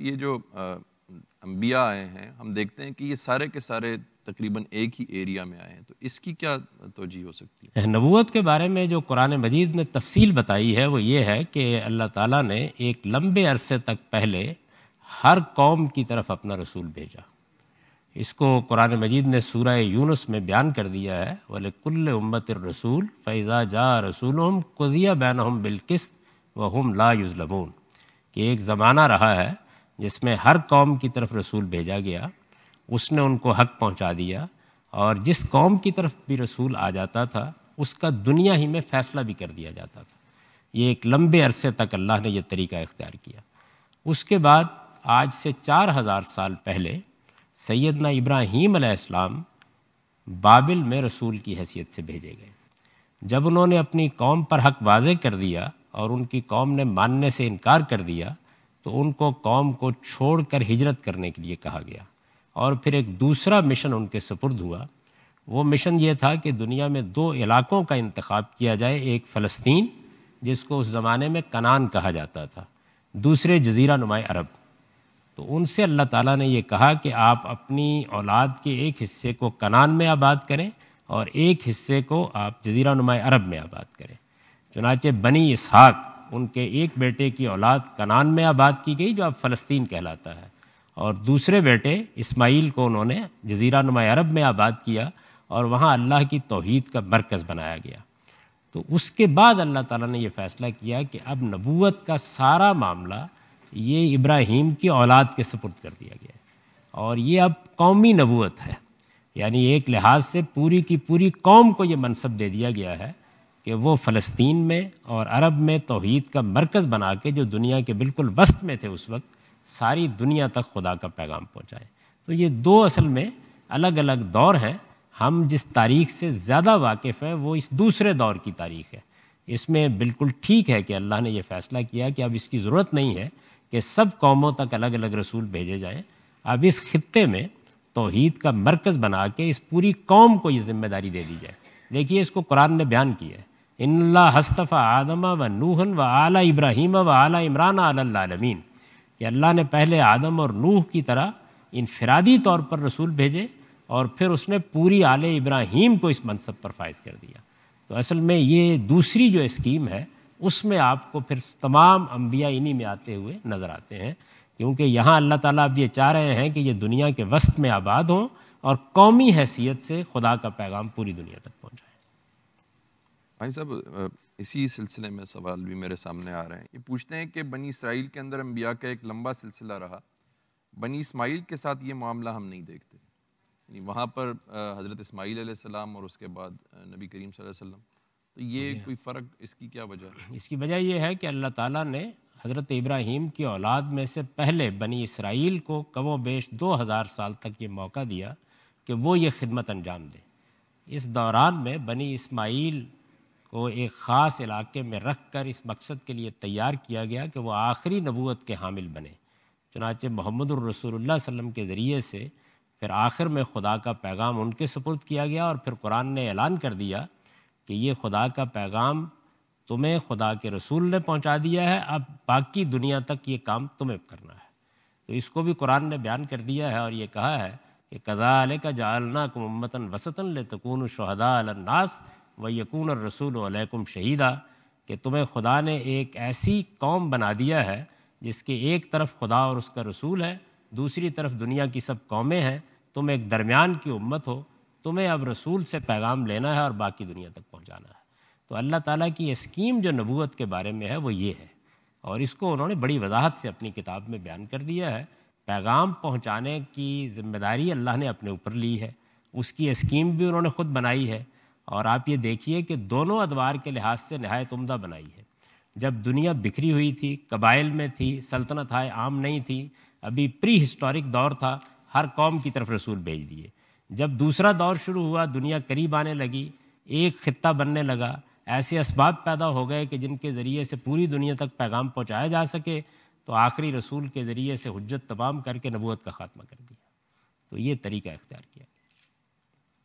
ये जो अम्बिया आए हैं हम देखते हैं कि ये सारे के सारे तकरीबन एक ही एरिया में आए हैं तो इसकी क्या तोजी हो सकती है नबूत के बारे में जो कुरान मजीद ने तफसील बताई है वो ये है कि अल्लाह ताला ने एक लंबे अरसे तक पहले हर कौम की तरफ अपना रसूल भेजा इसको कुरान मजीद ने सूरह यूनुस में बयान कर दिया है वाले कुल्ल उम्मत रसूल फ़ैज़ा जा रसूल हम कुदिया बैन हम बिलकिस्त व हम ला युजलमून कि एक ज़माना रहा है जिसमें हर कौम की तरफ रसूल भेजा गया उसने उनको हक पहुंचा दिया और जिस कौम की तरफ भी रसूल आ जाता था उसका दुनिया ही में फ़ैसला भी कर दिया जाता था ये एक लंबे अरसे तक अल्लाह ने यह तरीका इख्तियार किया उसके बाद आज से चार हज़ार साल पहले सैदना इब्राहीम आसमाम बाबिल में रसूल की हैसियत से भेजे गए जब उन्होंने अपनी कौम पर हक वाज कर दिया और उनकी कौम ने मानने से इनकार कर दिया तो उनको कौम को छोड़कर हिजरत करने के लिए कहा गया और फिर एक दूसरा मिशन उनके सुपुर्द हुआ वो मिशन ये था कि दुनिया में दो इलाकों का इंतखब किया जाए एक फ़लस्तीन जिसको उस ज़माने में कनान कहा जाता था दूसरे जजीरा नुमाए अरब तो उनसे अल्लाह ताला ने ये कहा कि आप अपनी औलाद के एक हिस्से को कनान में आबाद करें और एक हिस्से को आप जजीरा नुमाए अरब में आबाद करें चुनाचे बनी इसहाक़ उनके एक बेटे की औलाद कनान में आबाद की गई जो अब फ़लस्तीन कहलाता है और दूसरे बेटे इस्माइल को उन्होंने जजीरा नुमा अरब में आबाद किया और वहाँ अल्लाह की तोहद का मरकज़ बनाया गया तो उसके बाद अल्लाह ताला ने ये फ़ैसला किया कि अब नबूत का सारा मामला ये इब्राहिम की औलाद के सपुर्द कर दिया गया और ये अब कौमी नबूत है यानी एक लिहाज से पूरी की पूरी कौम को ये मनसब दे दिया गया है कि वो फ़लस्तीन में और अरब में तोहद का मरकज़ बना के जो दुनिया के बिल्कुल वस्त में थे उस वक्त सारी दुनिया तक खुदा का पैगाम पहुँचाएँ तो ये दो असल में अलग अलग दौर हैं हम जिस तारीख से ज़्यादा वाकिफ़ हैं वो इस दूसरे दौर की तारीख है इसमें बिल्कुल ठीक है कि अल्लाह ने यह फ़ैसला किया कि अब इसकी ज़रूरत नहीं है कि सब कौमों तक अलग अलग रसूल भेजे जाएँ अब इस खत्े में तोहद का मरकज़ बना के इस पूरी कौम को ये जिम्मेदारी दे दी जाए देखिए इसको कुरान ने बयान किया है इन्ला हस्तफ़ा आदमा व नूहन व आला इब्राहिम व आला इमरान आलमीन कि अल्लाह ने पहले आदम और नूह की तरह इनफरादी तौर पर रसूल भेजे और फिर उसने पूरी आले इब्राहिम को इस मनसब पर फायज कर दिया तो असल में ये दूसरी जो स्कीम है उसमें आपको फिर तमाम अम्बिया इन्हीं में आते हुए नज़र आते हैं क्योंकि यहाँ अल्लाह ताला अब ये चाह रहे हैं कि ये दुनिया के वस्त में आबाद हों और कौमी हैसियत से खुदा का पैगाम पूरी दुनिया तक पहुँचाए भाई साहब इसी सिलसिले में सवाल भी मेरे सामने आ रहे हैं ये पूछते हैं कि बनी इसराइल के अंदर अम्बिया का एक लंबा सिलसिला रहा बनी इसमाइल के साथ ये मामला हम नहीं देखते वहाँ पर हज़रत इसमाइल सलाम और उसके बाद नबी करीम वसल्लम तो ये कोई फ़र्क इसकी क्या वजह इसकी वजह यह है कि अल्लाह ताला ने हज़रत इब्राहीम की औलाद में से पहले बनी इसराइल को कमो बेश दो हज़ार साल तक ये मौका दिया कि वो ये खिदमत अंजाम दे इस दौरान में बनी इसमाइल को एक ख़ास इलाके में रख कर इस मकसद के लिए तैयार किया गया कि वह आखिरी नबूत के हामिल बने चुनाचे मोहम्मद रसूलुल्लाह वसम के ज़रिए से फिर आखिर में खुदा का पैगाम उनके सपुर्द किया गया और फिर कुरान ने ऐलान कर दिया कि ये खुदा का पैगाम तुम्हें खुदा के रसूल ने पहुँचा दिया है अब बाकी दुनिया तक ये काम तुम्हें करना है तो इसको भी कुरान ने बयान कर दिया है और ये कहा है कि कदाल का जालना को वसतन ले तकून शहदा अलनास वयकून और रसूल वालेकुम शहीदा कि तुम्हें खुदा ने एक ऐसी कौम बना दिया है जिसके एक तरफ खुदा और उसका रसूल है दूसरी तरफ दुनिया की सब कौमें हैं तुम एक दरमियान की उम्मत हो तुम्हें अब रसूल से पैगाम लेना है और बाकी दुनिया तक पहुँचाना है तो अल्लाह ताला की ये स्कीम जो नबूत के बारे में है वो ये है और इसको उन्होंने बड़ी वजाहत से अपनी किताब में बयान कर दिया है पैगाम पहुँचाने की जिम्मेदारी अल्लाह ने अपने ऊपर ली है उसकी स्कीम भी उन्होंने ख़ुद बनाई है और आप ये देखिए कि दोनों अदवार के लिहाज से नहायत उमदा बनाई है जब दुनिया बिखरी हुई थी कबाइल में थी सल्तनत हाय आम नहीं थी अभी प्री हिस्टोरिक दौर था हर कौम की तरफ रसूल भेज दिए जब दूसरा दौर शुरू हुआ दुनिया करीब आने लगी एक खत्ता बनने लगा ऐसे इसबाब पैदा हो गए कि जिनके ज़रिए से पूरी दुनिया तक पैगाम पहुँचाया जा सके तो आखिरी रसूल के ज़रिए से हजत तमाम करके नबूत का ख़ात्मा कर दिया तो ये तरीका इख्तियार किया